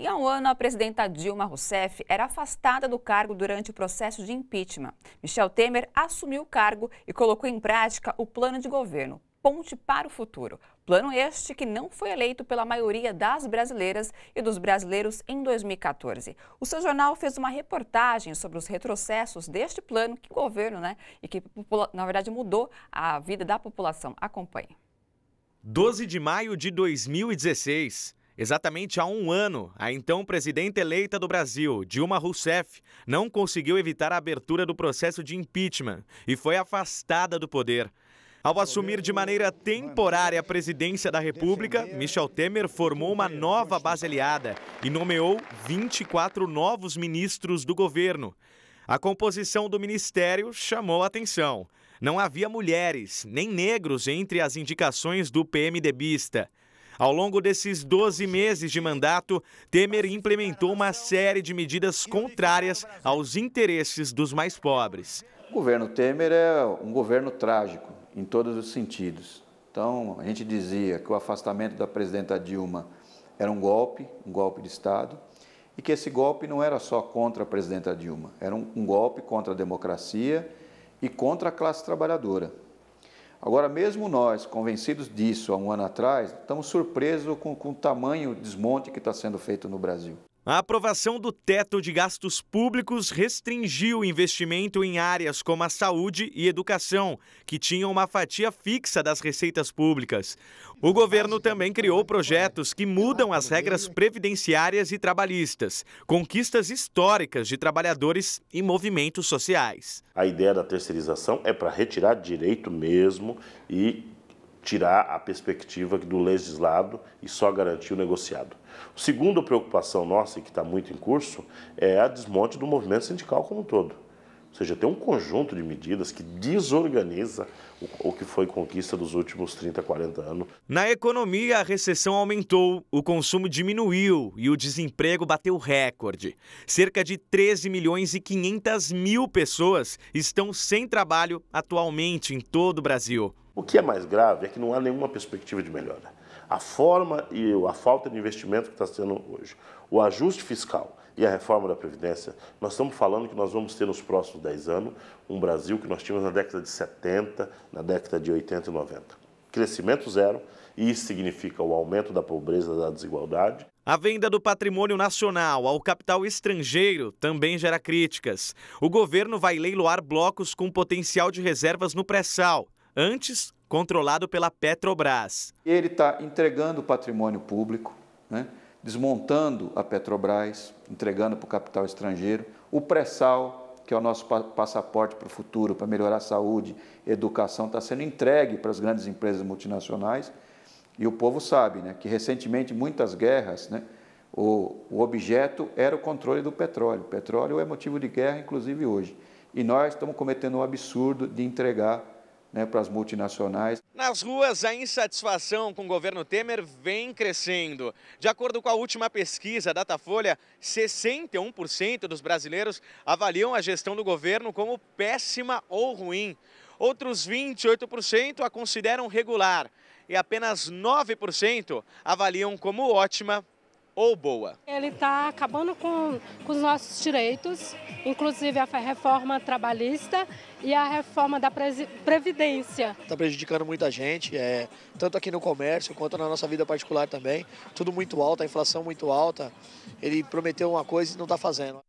Em um ano, a presidenta Dilma Rousseff era afastada do cargo durante o processo de impeachment. Michel Temer assumiu o cargo e colocou em prática o plano de governo Ponte para o Futuro. Plano este que não foi eleito pela maioria das brasileiras e dos brasileiros em 2014. O seu jornal fez uma reportagem sobre os retrocessos deste plano que o governo, né, e que na verdade mudou a vida da população. Acompanhe. 12 de maio de 2016. Exatamente há um ano, a então presidenta eleita do Brasil, Dilma Rousseff, não conseguiu evitar a abertura do processo de impeachment e foi afastada do poder. Ao assumir de maneira temporária a presidência da República, Michel Temer formou uma nova base aliada e nomeou 24 novos ministros do governo. A composição do ministério chamou a atenção. Não havia mulheres nem negros entre as indicações do PMDBista. Ao longo desses 12 meses de mandato, Temer implementou uma série de medidas contrárias aos interesses dos mais pobres. O governo Temer é um governo trágico em todos os sentidos. Então, a gente dizia que o afastamento da presidenta Dilma era um golpe, um golpe de Estado, e que esse golpe não era só contra a presidenta Dilma, era um, um golpe contra a democracia e contra a classe trabalhadora. Agora, mesmo nós, convencidos disso há um ano atrás, estamos surpresos com, com o tamanho desmonte que está sendo feito no Brasil. A aprovação do teto de gastos públicos restringiu o investimento em áreas como a saúde e educação, que tinham uma fatia fixa das receitas públicas. O governo também criou projetos que mudam as regras previdenciárias e trabalhistas, conquistas históricas de trabalhadores e movimentos sociais. A ideia da terceirização é para retirar direito mesmo e tirar a perspectiva do legislado e só garantir o negociado. A segunda preocupação nossa, e que está muito em curso, é a desmonte do movimento sindical como um todo. Ou seja, tem um conjunto de medidas que desorganiza o, que foi conquista dos últimos 30, 40 anos. Na economia, a recessão aumentou, o consumo diminuiu e o desemprego bateu recorde. Cerca de 13 milhões e 500 mil pessoas estão sem trabalho atualmente em todo o Brasil. O que é mais grave é que não há nenhuma perspectiva de melhora. A forma e a falta de investimento que está sendo hoje, o ajuste fiscal e a reforma da Previdência, nós estamos falando que nós vamos ter nos próximos 10 anos um Brasil que nós tínhamos na década de 70, na década de 80 e 90. Crescimento zero, e isso significa o aumento da pobreza, da desigualdade. A venda do patrimônio nacional ao capital estrangeiro também gera críticas. O governo vai leiloar blocos com potencial de reservas no pré-sal antes controlado pela Petrobras. Ele está entregando o patrimônio público, né? desmontando a Petrobras, entregando para o capital estrangeiro, o pré-sal, que é o nosso passaporte para o futuro, para melhorar a saúde, educação, está sendo entregue para as grandes empresas multinacionais. E o povo sabe né, que recentemente muitas guerras, né, o, o objeto era o controle do petróleo. O petróleo é motivo de guerra, inclusive hoje. E nós estamos cometendo um absurdo de entregar né, para as multinacionais. Nas ruas, a insatisfação com o governo Temer vem crescendo. De acordo com a última pesquisa Datafolha, 61% dos brasileiros avaliam a gestão do governo como péssima ou ruim. Outros 28% a consideram regular e apenas 9% avaliam como ótima ou boa? Ele está acabando com, com os nossos direitos, inclusive a reforma trabalhista e a reforma da Previdência. Está prejudicando muita gente, é, tanto aqui no comércio quanto na nossa vida particular também. Tudo muito alto, a inflação muito alta. Ele prometeu uma coisa e não está fazendo.